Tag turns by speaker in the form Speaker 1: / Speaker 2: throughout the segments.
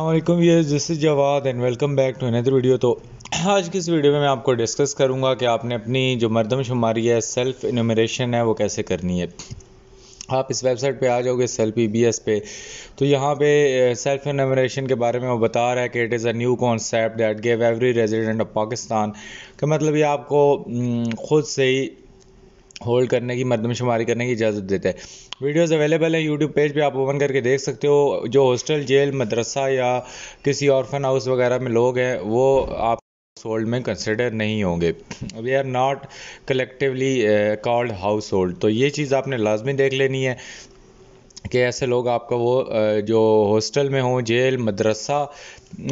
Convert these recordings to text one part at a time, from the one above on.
Speaker 1: अल्लाम ये this is Jawad and welcome back to another video तो आज की इस वीडियो में मैं आपको डिस्कस करूंगा कि आपने अपनी जो मरदमशुमारी है सेल्फ़ इनोमरेशन है वो कैसे करनी है आप इस वेबसाइट पे आ जाओगे सेल्फ ई बी एस पे तो यहाँ पे सेल्फ एनमरेशन के बारे में वो बता रहा है कि it is a new concept that give every resident of Pakistan का मतलब ये आपको ख़ुद से ही होल्ड करने की मरदमशुमारी करने की इजाज़त देता है वीडियोज़ अवेलेबल हैं यूट्यूब पेज पे आप ओपन करके देख सकते हो जो हॉस्टल जेल मदरसा या किसी ऑर्फन हाउस वगैरह में लोग हैं वो आप होल्ड में कंसिडर नहीं होंगे we are not collectively called household तो ये चीज़ आपने लाजमी देख लेनी है कि ऐसे लोग आपका वो जो हॉस्टल में हो जेल मदरसा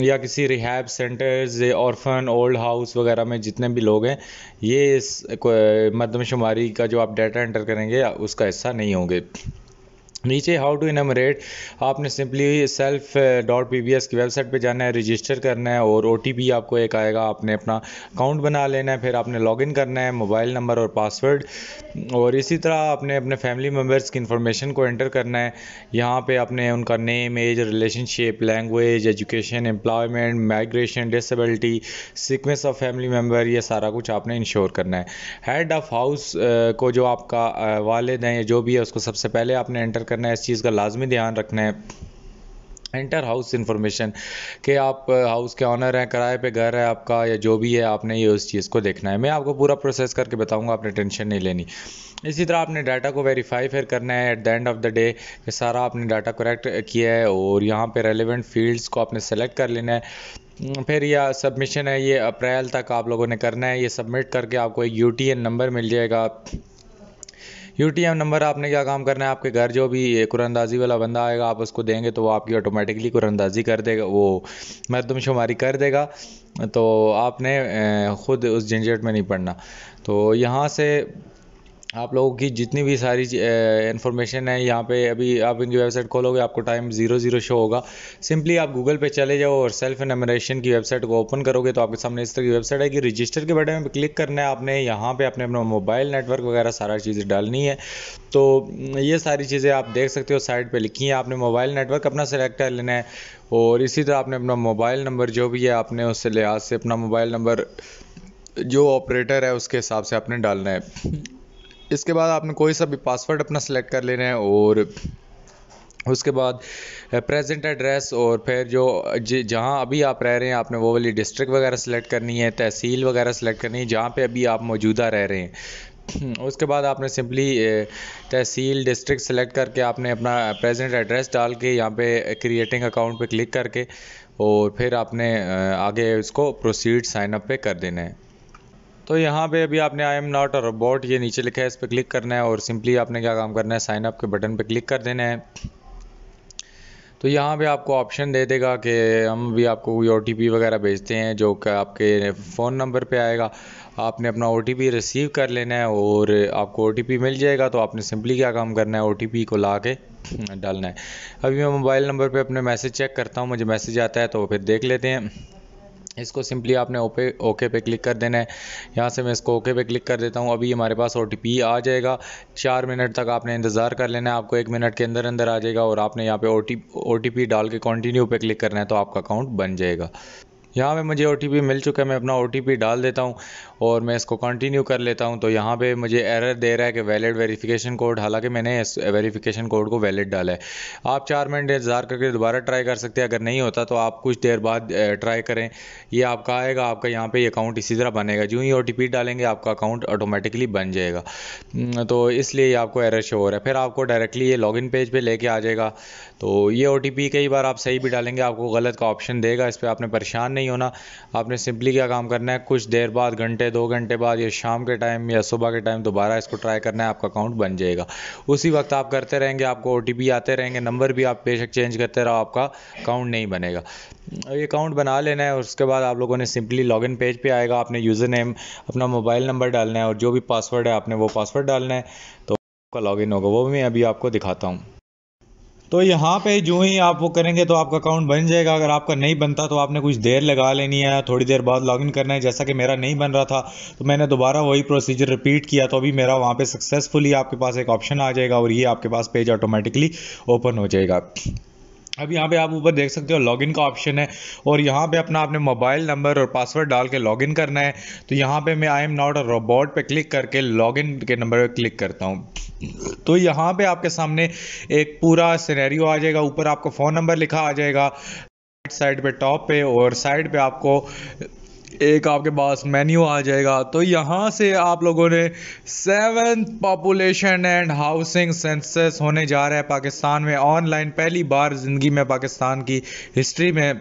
Speaker 1: या किसी rehab centres orphan old house वगैरह में जितने भी लोग हैं ये इस मदमशुमारी का जो आप डाटा एंटर करेंगे उसका हिस्सा नहीं होंगे नीचे हाउ टू इनमरेट आपने सिंपली सेल्फ डॉट पी की वेबसाइट पे जाना है रजिस्टर करना है और ओ आपको एक आएगा आपने अपना अकाउंट बना लेना है फिर आपने लॉगिन करना है मोबाइल नंबर और पासवर्ड और इसी तरह आपने अपने फैमिली मेम्बर्स की इन्फॉर्मेशन को एंटर करना है यहाँ पे आपने उनका name age relationship language education employment migration disability sickness of family member ये सारा कुछ आपने इंश्योर करना है हेड ऑफ हाउस को जो आपका uh, वालद हैं या जो भी है उसको सबसे पहले आपने एंटर करना है इस चीज़ का लाजमी ध्यान रखना है एंटर हाउस इन्फॉर्मेशन कि आप हाउस के ऑनर हैं किराए पे घर है आपका या जो भी है आपने ये उस चीज़ को देखना है मैं आपको पूरा प्रोसेस करके बताऊंगा आपने टेंशन नहीं लेनी इसी तरह आपने डाटा को वेरीफाई फिर करना है at the end of the day कि सारा आपने डाटा करेक्ट किया है और यहाँ पे रेलिवेंट फील्ड्स को आपने सेलेक्ट कर लेना है फिर यह सबमिशन है ये अप्रैल तक आप लोगों ने करना है ये सबमिट करके आपको एक यू नंबर मिल जाएगा यू नंबर आपने क्या काम करना है आपके घर जो भी कुरानंदाजी वाला बंदा आएगा आप उसको देंगे तो वो आपकी ऑटोमेटिकली कुरानंदाजी कर देगा वो मरदमशुमारी कर देगा तो आपने ख़ुद उस झंझट में नहीं पड़ना तो यहाँ से आप लोगों की जितनी भी सारी इन्फॉर्मेशन है यहाँ पे अभी आप इनकी वेबसाइट खोलोगे आपको टाइम ज़ीरो ज़ीरो शो होगा सिंपली आप गूगल पे चले जाओ और सेल्फ एनमरेशन की वेबसाइट को ओपन करोगे तो आपके सामने इस तरह की वेबसाइट आएगी रजिस्टर के बटन में क्लिक करना है आपने यहाँ पे अपने अपना मोबाइल नेटवर्क वगैरह सारा चीज़ें डालनी है तो ये सारी चीज़ें आप देख सकते हो साइट पर लिखी हैं आपने मोबाइल नेटवर्क अपना सेलेक्ट कर लेना है और इसी तरह आपने अपना मोबाइल नंबर जो भी है आपने उस लिहाज से अपना मोबाइल नंबर जो ऑपरेटर है उसके हिसाब से आपने डालना है इसके बाद आपने कोई सा भी पासवर्ड अपना सेलेक्ट कर लेना है और उसके बाद प्रेजेंट एड्रेस और फिर जो जहाँ अभी आप रह रहे हैं आपने वो वाली डिस्ट्रिक्ट वगैरह सेलेक्ट करनी है तहसील वगैरह सेलेक्ट करनी है जहाँ पे अभी आप मौजूदा रह रहे हैं उसके बाद आपने सिंपली तहसील डिस्ट्रिक्ट सेलेक्ट करके आपने अपना प्रेजेंट एड्रेस डाल के यहाँ पे क्रिएटिंग अकाउंट पे क्लिक करके और फिर आपने आगे उसको प्रोसीड साइनअप पे कर देना है तो यहाँ पे अभी आपने I am not a robot ये नीचे लिखा है इस पर क्लिक करना है और सिंपली आपने क्या काम करना है साइन अप के बटन पर क्लिक कर देना है तो यहाँ पे आपको ऑप्शन दे देगा कि हम भी आपको कोई ओ वगैरह भेजते हैं जो कि आपके फ़ोन नंबर पे आएगा आपने अपना ओ रिसीव कर लेना है और आपको ओ मिल जाएगा तो आपने सिंपली क्या काम करना है ओ को ला के डालना है अभी मैं मोबाइल नंबर पर अपने मैसेज चेक करता हूँ मुझे मैसेज आता है तो फिर देख लेते हैं इसको सिंपली आपने ओपे ओके पे क्लिक कर देना है यहाँ से मैं इसको ओके पे क्लिक कर देता हूँ अभी हमारे पास ओ आ जाएगा चार मिनट तक आपने इंतज़ार कर लेना है आपको एक मिनट के अंदर अंदर आ जाएगा और आपने यहाँ पे ओ टी डाल के कंटिन्यू पे क्लिक करना है तो आपका अकाउंट बन जाएगा यहाँ पे मुझे ओ मिल चुका है मैं अपना ओ डाल देता हूँ और मैं इसको कंटिन्यू कर लेता हूँ तो यहाँ पे मुझे एरर दे रहा है कि वैलिड वेरिफिकेशन कोड हालांकि मैंने इस वेरीफ़िकेशन कोड को वैलिड डाला है आप चार मिनट इंतज़ार करके दोबारा ट्राई कर सकते हैं अगर नहीं होता तो आप कुछ देर बाद ट्राई करें ये आपका आएगा आपका यहाँ पर अकाउंट इसी तरह बनेगा जो ही ओ डालेंगे आपका अकाउंट ऑटोमेटिकली बन जाएगा तो इसलिए आपको एरर शो हो रहा है फिर आपको डायरेक्टली ये लॉगिन पेज पर लेके आ जाएगा तो ये ओ कई बार आप सही भी डालेंगे आपको गलत का ऑप्शन देगा इस पर आपने परेशान नहीं होना आपने सिंपली क्या काम करना है कुछ देर बाद घंटे दो घंटे बाद या शाम के टाइम या सुबह के टाइम दोबारा इसको ट्राई करना है आपका अकाउंट बन जाएगा उसी वक्त आप करते रहेंगे आपको ओ आते रहेंगे नंबर भी आप बेशक चेंज करते रहो आपका अकाउंट नहीं बनेगा ये अकाउंट बना लेना है उसके बाद आप लोगों ने सिंपली लॉग इन पेज पर आएगा आपने यूज़र नेम अपना मोबाइल नंबर डालना है और जो भी पासवर्ड है आपने वो पासवर्ड डालना है तो आपका इन होगा वो मैं अभी आपको दिखाता हूँ तो यहाँ पे जो ही आप वो करेंगे तो आपका अकाउंट बन जाएगा अगर आपका नहीं बनता तो आपने कुछ देर लगा लेनी है थोड़ी देर बाद लॉगिन करना है जैसा कि मेरा नहीं बन रहा था तो मैंने दोबारा वही प्रोसीजर रिपीट किया तो अभी मेरा वहाँ पे सक्सेसफुली आपके पास एक ऑप्शन आ जाएगा और ये आपके पास पेज ऑटोमेटिकली ओपन हो जाएगा अब यहाँ पे आप ऊपर देख सकते हो लॉगिन का ऑप्शन है और यहाँ पे अपना आपने मोबाइल नंबर और पासवर्ड डाल के लॉगिन करना है तो यहाँ पे मैं I am not a robot पे क्लिक करके लॉगिन के नंबर पर क्लिक करता हूँ तो यहाँ पे आपके सामने एक पूरा सिनेरियो आ जाएगा ऊपर आपको फ़ोन नंबर लिखा आ जाएगा साइड पे टॉप पे और साइड पे आपको एक आपके पास मेन्यू आ जाएगा तो यहाँ से आप लोगों ने seven population and housing census होने जा रहा है पाकिस्तान में ऑनलाइन पहली बार ज़िंदगी में पाकिस्तान की हिस्ट्री में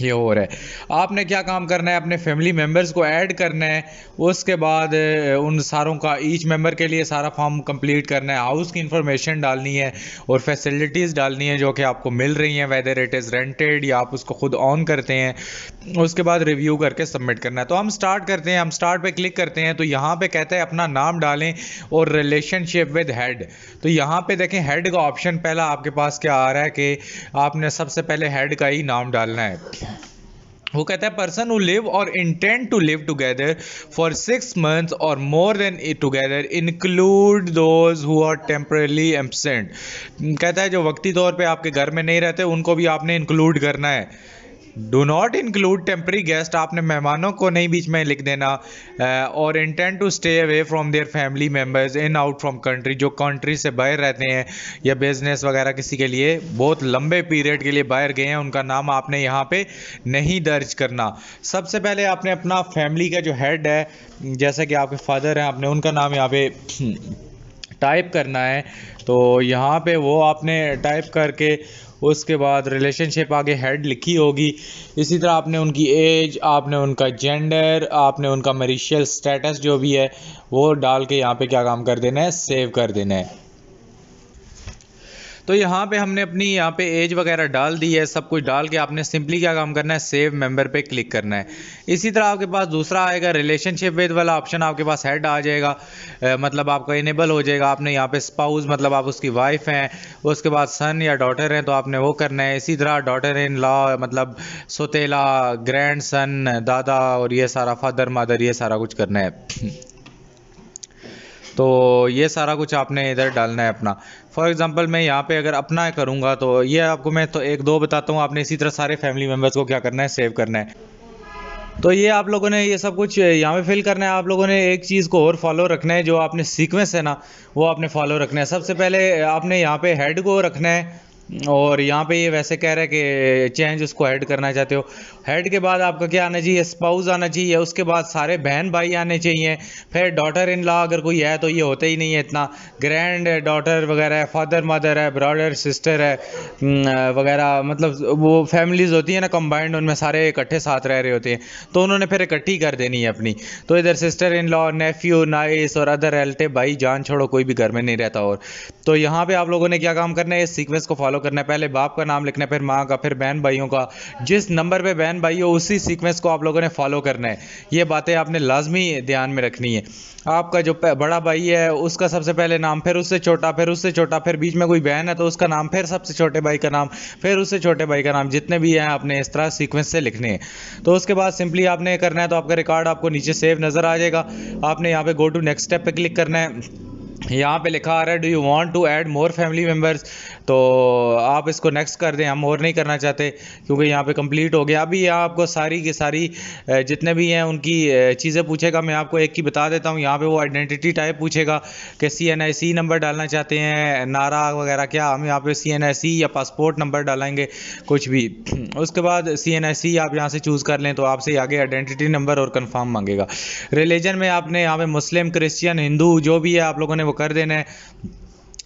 Speaker 1: ये हो रहा है आपने क्या काम करना है अपने फैमिली मेम्बर्स को ऐड करना है उसके बाद उन सारों का ईच मेंबर के लिए सारा फॉर्म कंप्लीट करना है हाउस की इंफॉर्मेशन डालनी है और फैसिलिटीज़ डालनी है जो कि आपको मिल रही हैं वेदर इट इज़ रेंटेड या आप उसको खुद ऑन करते हैं उसके बाद रिव्यू करके सबमिट करना है तो हम स्टार्ट करते हैं हम स्टार्ट पर क्लिक करते हैं तो यहाँ पर कहते हैं अपना नाम डालें और रिलेशनशिप विद हेड तो यहाँ पर देखें हेड का ऑप्शन पहला आपके पास क्या आ रहा है कि आपने सबसे पहले हेड का ही नाम डालना है वो कहता है person who live or intend to live together for six months or more than together include those who are temporarily absent कहता है जो वक्ती तौर पे आपके घर में नहीं रहते उनको भी आपने इंक्लूड करना है do not include temporary guest आपने मेहमानों को नहीं बीच में लिख देना और intent to stay away from their family members in out from country जो कंट्री से बाहर रहते हैं या बिजनेस वगैरह किसी के लिए बहुत लंबे पीरियड के लिए बाहर गए हैं उनका नाम आपने यहाँ पे नहीं दर्ज करना सबसे पहले आपने अपना फैमिली का जो हेड है जैसे कि आपके फादर हैं आपने उनका नाम यहाँ पे टाइप करना है तो यहाँ पे वो आपने टाइप करके उसके बाद रिलेशनशिप आगे हेड लिखी होगी इसी तरह आपने उनकी एज आपने उनका जेंडर आपने उनका मरीशियल स्टेटस जो भी है वो डाल के यहाँ पे क्या काम कर देना है सेव कर देना है तो यहाँ पे हमने अपनी यहाँ पे एज वगैरह डाल दी है सब कुछ डाल के आपने सिंपली क्या काम करना है सेव मेंबर पे क्लिक करना है इसी तरह आपके पास दूसरा आएगा रिलेशनशिप विद वाला ऑप्शन आपके पास हेड आ जाएगा मतलब आपका इनेबल हो जाएगा आपने यहाँ पे स्पाउस मतलब आप उसकी वाइफ हैं उसके बाद सन या डॉटर हैं तो आपने वो करना है इसी तरह डॉटर इन लॉ मतलब सोतेला ग्रैंड सन दादा और ये सारा फादर मदर ये सारा कुछ करना है तो ये सारा कुछ आपने इधर डालना है अपना फॉर एग्ज़ाम्पल मैं यहाँ पे अगर अपना करूँगा तो ये आपको मैं तो एक दो बताता हूँ आपने इसी तरह सारे फैमिली मेम्बर्स को क्या करना है सेव करना है तो ये आप लोगों ने ये सब कुछ यहाँ पे फिल करना है आप लोगों ने एक चीज़ को और फॉलो रखना है जो आपने सीक्वेंस है ना वो आपने फॉलो रखना है सबसे पहले आपने यहाँ पे हेड को रखना है और यहाँ पे ये वैसे कह रहे हैं कि चेंज उसको हेड करना चाहते हो हेड के बाद आपका क्या आना चाहिए स्पाउस आना चाहिए उसके बाद सारे बहन भाई आने चाहिए फिर डॉटर इन लॉ अगर कोई है तो ये होता ही नहीं है इतना ग्रैंड डॉटर वगैरह है फादर मदर है ब्रदर सिस्टर है हम्म, वगैरह मतलब वो फैमिलीज होती है ना कम्बाइंड उनमें सारे इकट्ठे साथ रह रहे होते हैं तो उन्होंने फिर इकट्ठी कर देनी है अपनी तो इधर sister in law nephew nice और अदर एल्टे भाई जान छोड़ो कोई भी घर में नहीं रहता और तो यहाँ पर आप लोगों ने क्या काम करना है इस सीक्वेंस को फॉलो फॉलो करना है पहले बाप का नाम लिखना है फिर माँ का फिर बहन भाइयों का जिस नंबर पे बहन भाई हो उसी सीक्वेंस को आप लोगों ने फॉलो करना है ये बातें आपने लाजमी ध्यान में रखनी है आपका जो बड़ा भाई है उसका सबसे पहले नाम फिर उससे छोटा फिर उससे छोटा फिर बीच में कोई बहन है तो उसका नाम फिर सबसे छोटे भाई का नाम फिर उससे छोटे भाई का नाम जितने भी हैं आपने इस तरह सीक्वेंस से लिखने हैं तो उसके बाद सिंपली आपने करना है तो आपका रिकॉर्ड आपको नीचे सेव नज़र आ जाएगा आपने यहाँ पे गो टू नेक्स्ट स्टेप पर क्लिक करना है यहाँ पे लिखा आ रहा है do you want to add more family members तो आप इसको नेक्स्ट कर दें हम और नहीं करना चाहते क्योंकि यहाँ पे कंप्लीट हो गया अभी यहाँ आपको सारी की सारी जितने भी हैं उनकी चीज़ें पूछेगा मैं आपको एक की बता देता हूँ यहाँ पे वो आइडेंटिटी टाइप पूछेगा कि सी एन आई सी नंबर डालना चाहते हैं नारा वगैरह क्या हम यहाँ पे सी एन आई सी या पासपोर्ट नंबर डालेंगे कुछ भी उसके बाद सी एन आई सी आप यहाँ से चूज़ कर लें तो आपसे आगे आइडेंटिटी नंबर और कन्फर्म मांगेगा रिलीजन में आपने यहाँ पे मुस्लिम क्रिश्चियन हिंदू जो भी है आप लोगों ने वो कर देना है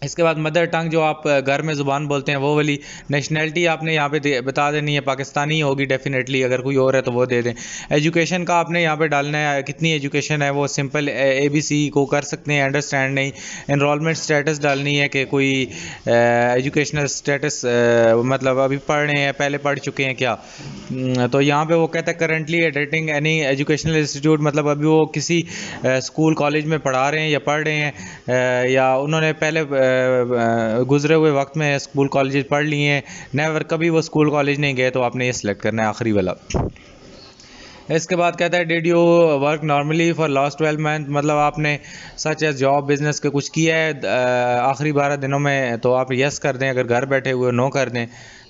Speaker 1: इसके बाद मदर टंग जो आप घर में ज़ुबान बोलते हैं वो वाली नेशनैलिटी आपने यहाँ पे बता देनी है पाकिस्तानी होगी डेफिनेटली अगर कोई और है तो वो दे दें एजुकेशन का आपने यहाँ पे डालना है कितनी एजुकेशन है वो सिंपल ए बी सी को कर सकते हैं अंडरस्टैंड नहीं इनमेंट स्टेटस डालनी है कि कोई एजुकेशनल स्टेटस मतलब अभी पढ़ रहे हैं पहले पढ़ चुके हैं क्या तो यहाँ पर वो कहता है currently editing any educational institute मतलब अभी वो किसी स्कूल कॉलेज में पढ़ा रहे हैं या पढ़ रहे हैं या उन्होंने पहले गुजरे हुए वक्त में स्कूल कॉलेज पढ़ लिए हैं नेवर कभी वो स्कूल कॉलेज नहीं गए तो आपने ये सिलेक्ट करना है आखिरी वाला इसके बाद कहता है did you work normally for last twelve month मतलब आपने सच एज जॉब बिजनेस के कुछ किया है आखिरी बारह दिनों में तो आप यस कर दें अगर घर बैठे हुए नो कर दें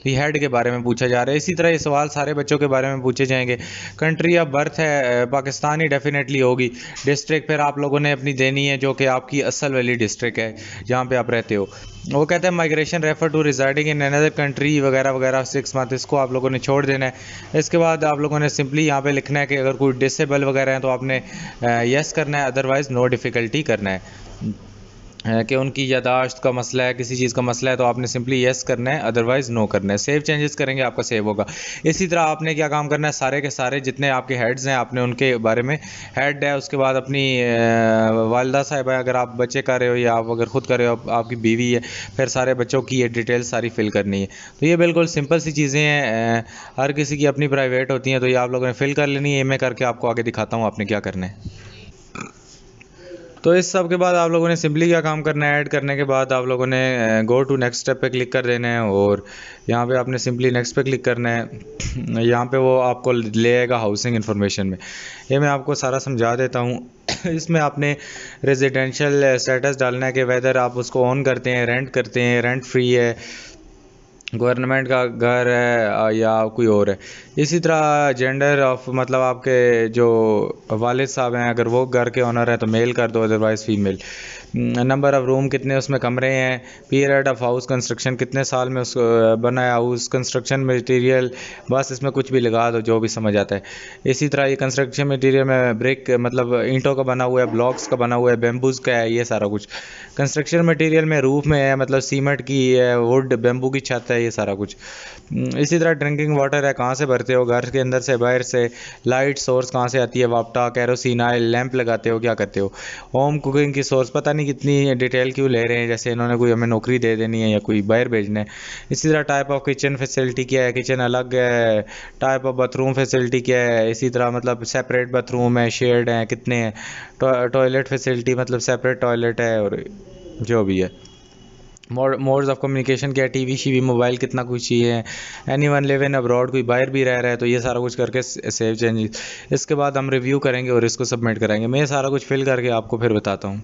Speaker 1: ही हेड के बारे में पूछा जा रहा है इसी तरह ये सवाल सारे बच्चों के बारे में पूछे जाएंगे कंट्री ऑफ बर्थ है पाकिस्तानी डेफिनेटली होगी डिस्ट्रिक्ट फिर आप लोगों ने अपनी देनी है जो कि आपकी असल वाली डिस्ट्रिक्ट है जहाँ पर आप रहते हो वो कहते हैं migration refer to residing in another country वगैरह वगैरह सिक्स मंथ इसको आप लोगों ने छोड़ देना है इसके बाद आप लोगों ने सिंपली यहाँ पे लिखना है कि अगर कोई डिसेबल वगैरह है तो आपने यस करना है अदरवाइज़ नो डिफ़िकल्टी करना है कि उनकी यादाश्त का मसला है किसी चीज़ का मसला है तो आपने सिंपली येस करना है अदरवाइज़ नो करना है सेव चेंजेस करेंगे आपका सेव होगा इसी तरह आपने क्या काम करना है सारे के सारे जितने आपके हेड्स हैं आपने उनके बारे में हेड है उसके बाद अपनी वालदा साहिबा अगर आप बच्चे कर रहे हो या आप अगर ख़ुद कर रहे हो आप, आपकी बीवी है फिर सारे बच्चों की ये डिटेल सारी फिल करनी है तो ये बिल्कुल सिंपल सी चीज़ें हैं हर किसी की अपनी प्राइवेट होती हैं तो ये आप लोगों ने फिल कर लेनी है ये मैं करके आपको आगे दिखाता हूँ आपने क्या करना है तो इस सब के बाद आप लोगों ने सिंपली क्या काम करना है ऐड करने के बाद आप लोगों ने गो टू नेक्स्ट स्टेप पे क्लिक कर देना है और यहाँ पे आपने सिंपली नेक्स्ट पे क्लिक करना है यहाँ पे वो आपको ले आएगा हाउसिंग इन्फॉर्मेशन में ये मैं आपको सारा समझा देता हूँ इसमें आपने रेजिडेंशियल स्टेटस डालना है कि वेदर आप उसको ऑन करते हैं रेंट करते हैं रेंट फ्री है गवर्नमेंट का घर है या कोई और है इसी तरह जेंडर ऑफ मतलब आपके जो वालिद साहब हैं अगर वो घर के ऑनर हैं तो मेल कर दो otherwise female number of room कितने उसमें कमरे हैं पीरियड ऑफ हाउस कंस्ट्रक्शन कितने साल में उस बनाया हाउस कंस्ट्रक्शन मटेरियल बस इसमें कुछ भी लगा दो जो भी समझ आता है इसी तरह ये कंस्ट्रक्शन मटेरियल में ब्रिक मतलब ईंटों का बना हुआ है ब्लॉक्स का बना हुआ है बेम्बूज़ का है ये सारा कुछ कंस्ट्रक्शन मटेरियल में रूफ में है मतलब सीमेंट की है वुड बेम्बू की छत है ये सारा कुछ इसी तरह ड्रिंकिंग वाटर है कहाँ से भरते हो घर के अंदर से बाहर से लाइट सोर्स कहाँ से आती है वापटा कैरोसिन आयल लैंप लगाते हो क्या करते हो होम कुकिंग की सोर्स पता नहीं नहीं कितनी डिटेल क्यों ले रहे हैं जैसे इन्होंने कोई हमें नौकरी दे देनी है या कोई बाहर भेजना है इसी तरह टाइप ऑफ किचन फैसिलिटी क्या है किचन अलग है टाइप ऑफ बाथरूम फैसिलिटी क्या है इसी तरह मतलब सेपरेट बाथरूम है शेड हैं कितने हैं टॉयलेट फैसिलिटी मतलब सेपरेट टॉयलेट है और जो भी है मोड्स ऑफ कम्युनिकेशन क्या है वी शीवी मोबाइल कितना कुछ ही है any one live in abroad कोई बाहर भी रह रहा है तो ये सारा कुछ करके सेव चेंजेस इसके बाद हम रिव्यू करेंगे और इसको सबमिट कराएंगे मैं ये सारा कुछ फिल करके आपको फिर बताता हूँ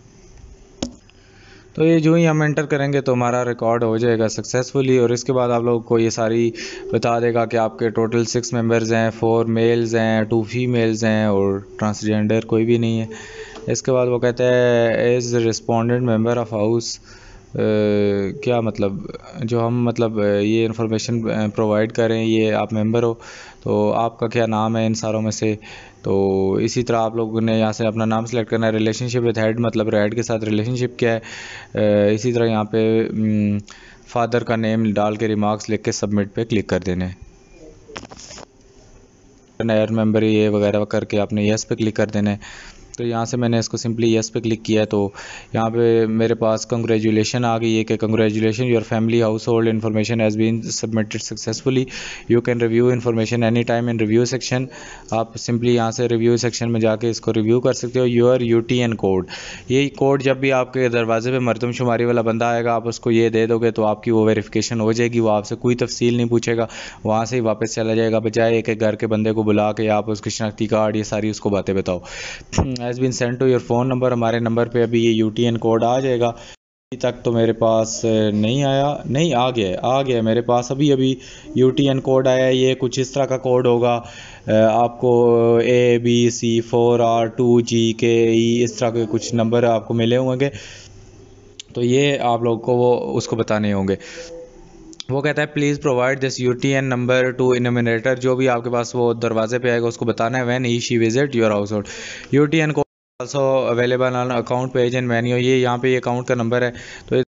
Speaker 1: तो ये जो ही हम एंटर करेंगे तो हमारा रिकॉर्ड हो जाएगा सक्सेसफुली और इसके बाद आप लोग को ये सारी बता देगा कि आपके टोटल सिक्स मेंबर्स हैं फोर मेल्स हैं टू फीमेल्स हैं और ट्रांसजेंडर कोई भी नहीं है इसके बाद वो कहते हैं age respondent member of house क्या मतलब जो हम मतलब ये इन्फॉर्मेशन प्रोवाइड करें ये आप मेंबर हो तो आपका क्या नाम है इन सारों में से तो इसी तरह आप लोगों ने यहाँ से अपना नाम सेलेक्ट करना है रिलेशनशिप विद हेड मतलब हेड के साथ रिलेशनशिप क्या है इसी तरह यहाँ पे फादर हम्म, का नेम डाल के रिमार्क्स लिख के सबमिट पे क्लिक कर देने नया मेम्बर ये वगैरह करके आपने यस पे क्लिक कर देने तो यहाँ से मैंने इसको सिंपली येस पे क्लिक किया तो यहाँ पे मेरे पास कंग्रेजुलेशन आ गई है कि कंग्रेजुलेशन योर फैमिली हाउस होल्ड information has been submitted successfully you can review information any time in review section आप सिंपली यहाँ से रिव्यू सेक्शन में जाके इसको रिव्यू कर सकते हो your U T N code ये कोड जब भी आपके दरवाजे पर मरदमशुमारी वाला बंदा आएगा आप उसको ये दे दोगे तो आपकी वो वेरीफ़िकेशन हो जाएगी वो आपसे कोई तफसील नहीं पूछेगा वहाँ से ही वापस चला जाएगा बजाय एक घर के बंदे को बुला के आप उसकी शनाख्ती कार्ड ये सारी उसको बातें बताओ has been send to your phone number हमारे नंबर पे अभी ये यू टी एन कोड आ जाएगा अभी तक तो मेरे पास नहीं आया नहीं आ गया आ गया मेरे पास अभी अभी यू टी एन कोड आया ये कुछ इस तरह का कोड होगा आपको A B C four R two G K E इस तरह के कुछ नंबर आपको मिले होंगे तो ये आप लोग को वो उसको बताने होंगे वो कहता है please provide this U T N number to enumerator जो भी आपके पास वो दरवाजे पे आएगा उसको बताना है when he she visit your हाउस होल्ड यू टी एन को also available on account page and menu ये यहाँ पे ये अकाउंट का नंबर है तो